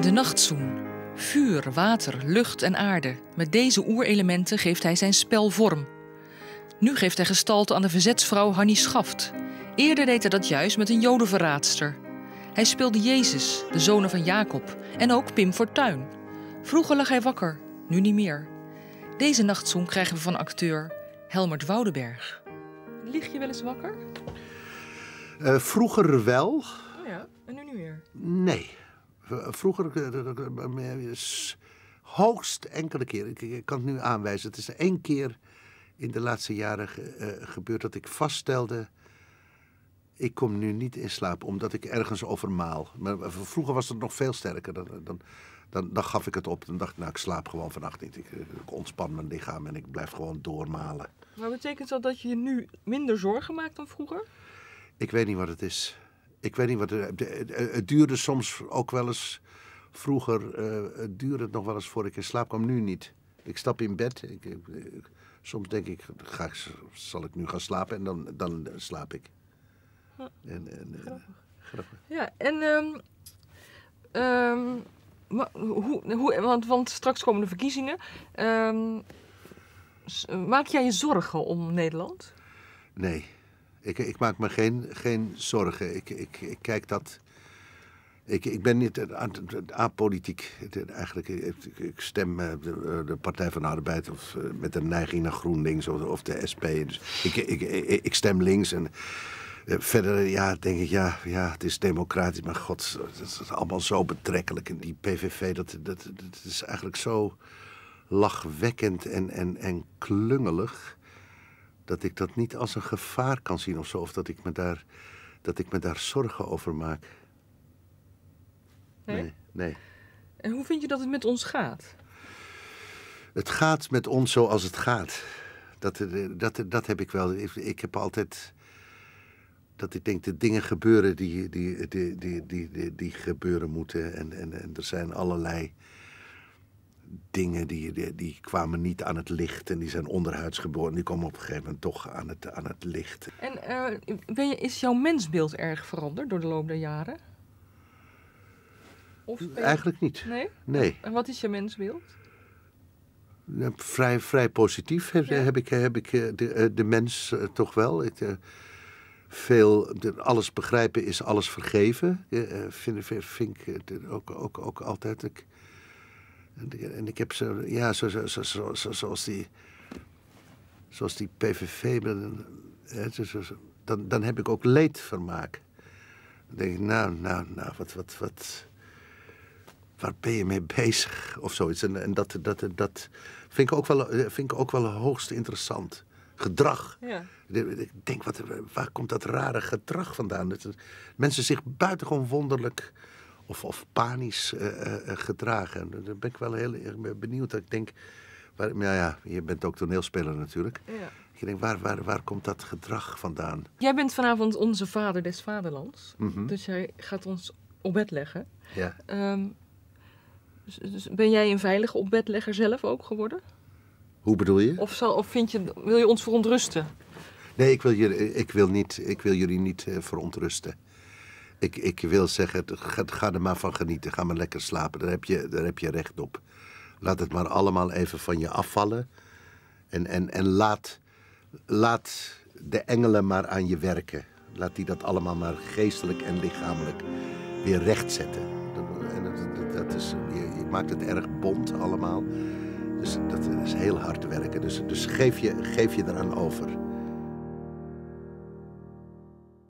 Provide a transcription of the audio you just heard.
De nachtzoen. Vuur, water, lucht en aarde. Met deze oerelementen geeft hij zijn spel vorm. Nu geeft hij gestalte aan de verzetsvrouw Hanni Schaft. Eerder deed hij dat juist met een jodenverraadster. Hij speelde Jezus, de zonen van Jacob, en ook Pim Fortuyn. Vroeger lag hij wakker, nu niet meer. Deze nachtzoen krijgen we van acteur Helmert Woudenberg. Lig je wel eens wakker? Eh, vroeger wel. Oh ja, en nu niet meer? Nee. Vroeger eh, eh, eh, hoogst enkele keer, ik, kan het nu aanwijzen, het is één keer in de laatste jaren gebeurd dat ik vaststelde, ik kom nu niet in slaap omdat ik ergens over maal. Maar vroeger was het nog veel sterker. Dan, dan, dan, dan gaf ik het op. Dan dacht ik, nou, ik slaap gewoon vannacht niet. Ik, ik ontspan mijn lichaam en ik blijf gewoon doormalen. Maar betekent dat dat je je nu minder zorgen maakt dan vroeger? Ik weet niet wat het is ik weet niet wat. Eh, eh, eh, het duurde soms ook wel eens. Vroeger het duurde het nog wel eens voor ik in slaap kwam, nu niet. Ik stap in bed. Ik, soms denk ik, ga ik, zal ik nu gaan slapen? En dan, dan slaap ik. en, en, grappig. Ja, en ehm, ehm, hoe, hoe, want, want straks komen de verkiezingen. Ehm, maak jij je zorgen om Nederland? Nee. Ik, ik maak me geen, geen zorgen. Ik, ik, kijk dat. Ik, ik ben niet apolitiek. Eigenlijk, ik stem eh, eh, de, Partij van de Arbeid of eh, met een neiging naar GroenLinks of, of de SP. Dus ik, ik, ik, stem links. En verder, ja, denk ik, ja, ja, het is democratisch. Maar god, het is allemaal zo betrekkelijk. En die PVV, dat, dat, dat is eigenlijk zo lachwekkend en, en, en klungelig dat ik dat niet als een gevaar kan zien of zo, of dat ik me daar, dat ik me daar zorgen over maak. Nee? nee? En hoe vind je dat het met ons gaat? Het gaat met ons zoals het gaat. Dat, eh, dat, dat heb ik wel. Ik, heb altijd dat ik denk, de dingen gebeuren die, die, die, die, die, die, die gebeuren moeten. En, en, en er zijn allerlei dingen die, die, die, kwamen niet aan het licht en die zijn onderhuids geboren. Die komen op een gegeven moment toch aan het, aan het licht. En eh, je, is jouw mensbeeld erg veranderd door de loop der jaren? Of Eigenlijk niet. Nee? nee? En wat is je mensbeeld? vrij, vrij positief heb, heb, ik, heb ik eh, de, eh, de mens toch wel. Ik, veel, alles begrijpen is alles vergeven. vind, vind ik ook, ook, ook altijd. Ik, en, ik heb zo, ja, zo, zo, zo, zo zoals die, zoals die PVV, hè, zo, dan, dan heb ik ook leedvermaak. Dan denk ik, nou, nou, nou, wat, wat, wat, waar ben je mee bezig? Of zoiets. En, en dat, dat, dat vind, ik ook wel, vind ik ook wel hoogst interessant. Gedrag. Ja. Ik denk, wat, waar komt dat rare gedrag vandaan? Dat, mensen zich buitengewoon wonderlijk of, of panisch eh, eh, eh, gedragen. Daar ben ik wel heel erg benieuwd. Ik denk, ja, je bent ook toneelspeler natuurlijk. Ja. Ik denk, waar, waar, waar komt dat gedrag vandaan? Jij bent vanavond onze vader des vaderlands. Mhm. Dus jij gaat ons op bed leggen. Ja. Ehm, dus, dus, ben jij een veilige opbedlegger zelf ook geworden? Hoe bedoel je? Of, of vind je, wil je ons verontrusten? Nee, ik wil, jullie, ik wil, niet, ik wil jullie niet verontrusten ik, ik wil zeggen, ga, er maar van genieten. Ga maar lekker slapen. Daar heb, je, daar heb je recht op. Laat het maar allemaal even van je afvallen. En, en, en laat, laat de engelen maar aan je werken. Laat die dat allemaal maar geestelijk en lichamelijk weer rechtzetten. En dat, dat, is, je, je, maakt het erg bont allemaal. Dus dat is heel hard werken. Dus, dus geef, je, geef je eraan over.